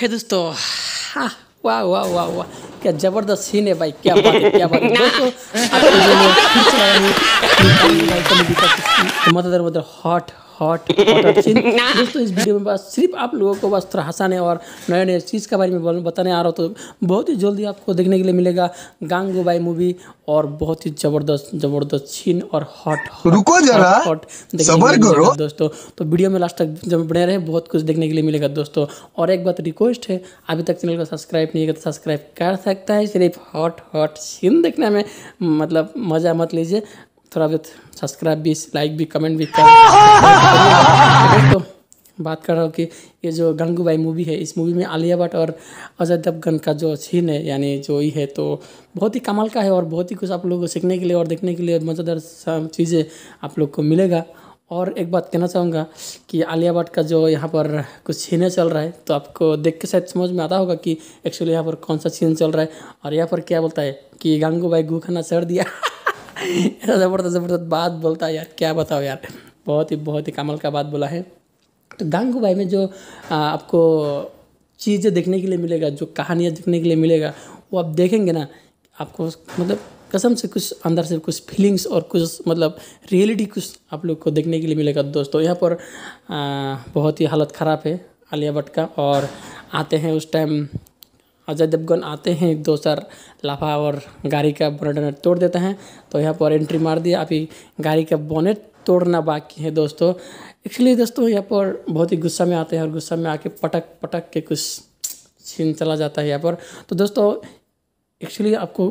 हे दोस्तों वाह वाह वाह वाह क्या जबरदस्त सीन है भाई क्या बात है क्या बात है दोस्तों मतलब हॉट हॉट दोस्तों इस वीडियो में बस सिर्फ आप लोगों को बस थोड़ा हंसाने और नए नए चीज़ के बारे में बताने आ रहा हूँ तो बहुत ही जल्दी आपको देखने के लिए मिलेगा गांगो बाई मूवी और बहुत ही जबरदस्त जबरदस्त छीन और हॉट रुको जरा हॉट करो दोस्तों तो वीडियो में लास्ट तक जब बने रहे बहुत कुछ देखने के लिए मिलेगा दोस्तों और एक बात रिक्वेस्ट है अभी तक चैनल को सब्सक्राइब नहीं किया तो सब्सक्राइब कर सकता है सिर्फ हॉट हॉट सीन देखने में मतलब मज़ा मत लीजिए थोड़ा बहुत सब्सक्राइब भी लाइक भी कमेंट भी कर तो बात कर रहा हूँ कि ये जो गंगूबाई मूवी है इस मूवी में आलिया भट्ट और अजय देवगन का जो सीन है यानी जो ये है तो बहुत ही कमाल का है और बहुत ही कुछ आप लोगों को सीखने के लिए और देखने के लिए मज़ेदार चीज़ें आप लोग को मिलेगा और एक बात कहना चाहूँगा कि आलिया भट्ट का जो यहाँ पर कुछ सीने चल रहा है तो आपको देख के शायद समझ में आता होगा कि एक्चुअली यहाँ पर कौन सा सीन चल रहा है और यहाँ पर क्या बोलता है कि गंगू भाई गुखाना चढ़ दिया ऐसा ज़बरदस्त ज़बरदस्त बात बोलता है यार क्या बताओ यार बहुत ही बहुत ही कमल का बात बोला है तो गांगू भाई में जो आपको चीज़ें देखने के लिए मिलेगा जो कहानियाँ देखने के लिए मिलेगा वो आप देखेंगे ना आपको मतलब कसम से कुछ अंदर से कुछ फीलिंग्स और कुछ मतलब रियलिटी कुछ आप लोग को देखने के लिए मिलेगा दोस्तों यहाँ पर आ, बहुत ही हालत ख़राब है आलिया भट्ट का और आते हैं उस टाइम अजय देवगन आते हैं दो चार लाफा और गाड़ी का बोनेट तोड़ देते हैं तो यहाँ पर एंट्री मार दिया अभी गाड़ी का बोनेट तोड़ना बाकी है दोस्तों एक्चुअली दोस्तों यहाँ पर बहुत ही गुस्सा में आते हैं और गुस्सा में आके पटक पटक के कुछ छीन चला जाता है यहाँ पर तो दोस्तों एक्चुअली आपको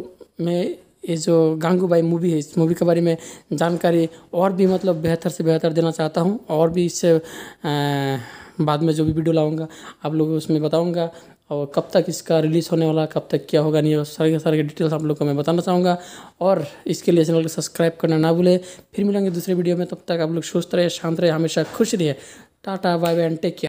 मैं ये जो गांगूबाई मूवी है इस मूवी के बारे में जानकारी और भी मतलब बेहतर से बेहतर देना चाहता हूँ और भी इससे बाद में जो भी वीडियो लाऊंगा आप लोग उसमें बताऊंगा और कब तक इसका रिलीज़ होने वाला कब तक क्या होगा नहीं होगा सारे के सारे के डिटेल्स आप लोग को मैं बताना चाहूँगा और इसके लिए चैनल को सब्सक्राइब करना ना भूले फिर मिलेंगे दूसरे वीडियो में तब तक आप लोग सुस्त रहे शांत रहे हमेशा खुश रहिए tata bye bye and take care